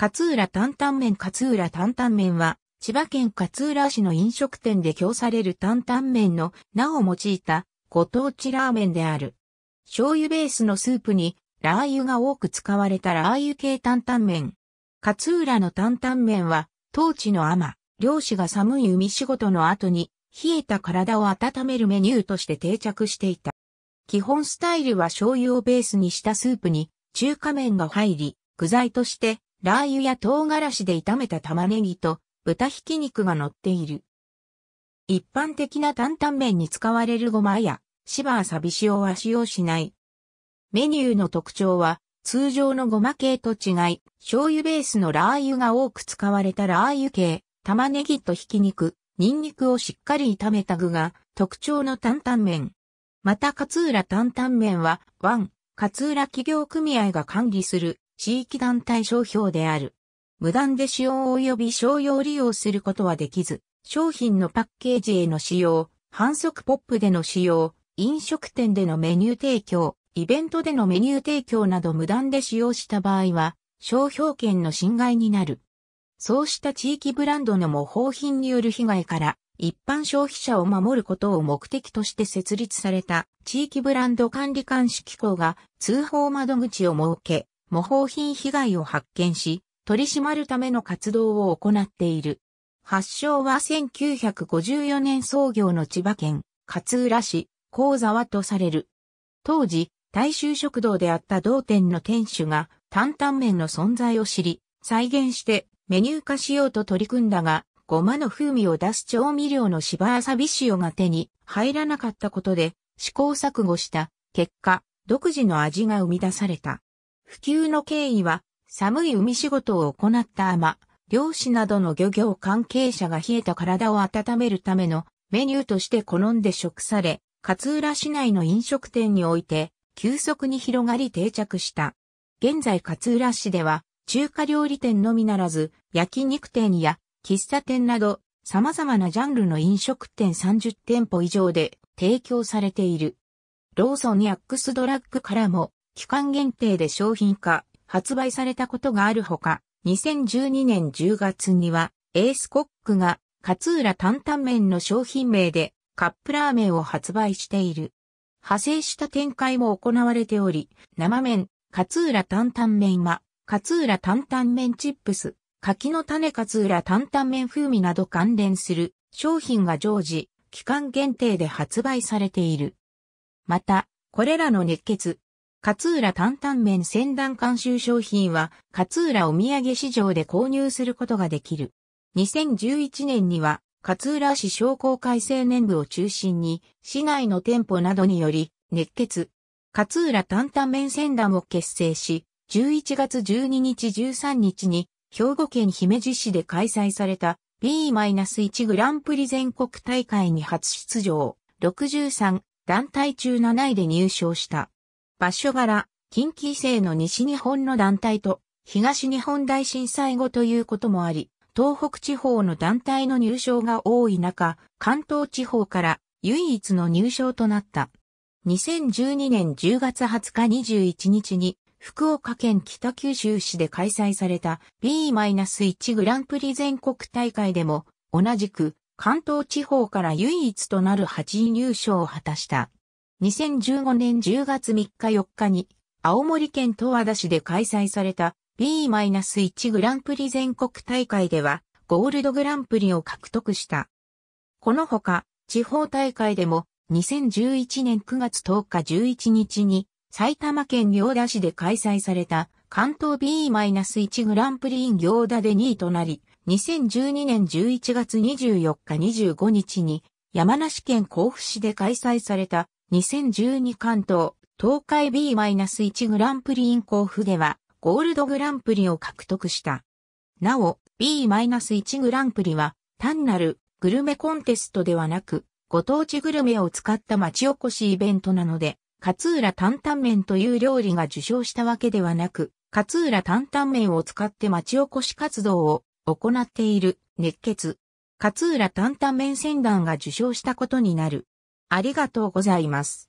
勝浦担々麺勝浦担々麺は、千葉県勝浦市の飲食店で供される担々麺の名を用いたご当地ラーメンである。醤油ベースのスープにラー油が多く使われたラー油系担々麺。勝浦の担々麺は、当地の雨、漁師が寒い海仕事の後に、冷えた体を温めるメニューとして定着していた。基本スタイルは醤油をベースにしたスープに中華麺が入り、具材としてラー油や唐辛子で炒めた玉ねぎと豚ひき肉が乗っている。一般的な担々麺に使われるごまやシバーサビ塩は使用しない。メニューの特徴は通常のごま系と違い、醤油ベースのラー油が多く使われたラー油系、玉ねぎとひき肉、ニンニクをしっかり炒めた具が特徴の担々麺。また勝浦担々麺は、ワン、勝浦企業組合が管理する地域団体商標である。無断で使用及び商用利用することはできず、商品のパッケージへの使用、反則ポップでの使用、飲食店でのメニュー提供、イベントでのメニュー提供など無断で使用した場合は、商標権の侵害になる。そうした地域ブランドの模倣品による被害から、一般消費者を守ることを目的として設立された地域ブランド管理監視機構が通報窓口を設け、模倣品被害を発見し、取り締まるための活動を行っている。発祥は1954年創業の千葉県勝浦市高沢とされる。当時、大衆食堂であった同店の店主が担々麺の存在を知り、再現してメニュー化しようと取り組んだが、ごまの風味を出す調味料の芝浅ビシオが手に入らなかったことで試行錯誤した結果、独自の味が生み出された。普及の経緯は、寒い海仕事を行った海漁師などの漁業関係者が冷えた体を温めるためのメニューとして好んで食され、勝浦市内の飲食店において、急速に広がり定着した。現在勝浦市では、中華料理店のみならず、焼肉店や喫茶店など、様々なジャンルの飲食店30店舗以上で提供されている。ローソンやックスドラッグからも期間限定で商品化、発売されたことがあるほか、2012年10月には、エースコックが、勝浦担々麺の商品名で、カップラーメンを発売している。派生した展開も行われており、生麺、勝浦担々麺は、勝浦担々麺チップス、柿の種勝浦担々麺風味など関連する商品が常時、期間限定で発売されている。また、これらの熱血、勝浦担々麺仙談監修商品は、勝浦お土産市場で購入することができる。2011年には、勝浦市商工会青年部を中心に、市内の店舗などにより、熱血、勝浦担々麺仙談を結成し、11月12日13日に、兵庫県姫路市で開催された B-1 グランプリ全国大会に初出場、63団体中7位で入賞した。場所柄、近畿性の西日本の団体と東日本大震災後ということもあり、東北地方の団体の入賞が多い中、関東地方から唯一の入賞となった。2012年10月20日21日に福岡県北九州市で開催された B-1 グランプリ全国大会でも同じく関東地方から唯一となる8位入賞を果たした。2015年10月3日4日に、青森県東和田市で開催された B-1 グランプリ全国大会では、ゴールドグランプリを獲得した。このほか、地方大会でも、2011年9月10日11日に、埼玉県行田市で開催された関東 B-1 グランプリ i 行田で2位となり、2012年11月24日25日に山梨県甲府市で開催された2012関東、東海 B-1 グランプリインー。府では、ゴールドグランプリを獲得した。なお、B-1 グランプリは、単なるグルメコンテストではなく、ご当地グルメを使った町おこしイベントなので、勝浦担々麺という料理が受賞したわけではなく、勝浦担々麺を使って町おこし活動を行っている熱血。勝浦担々麺船団が受賞したことになる。ありがとうございます。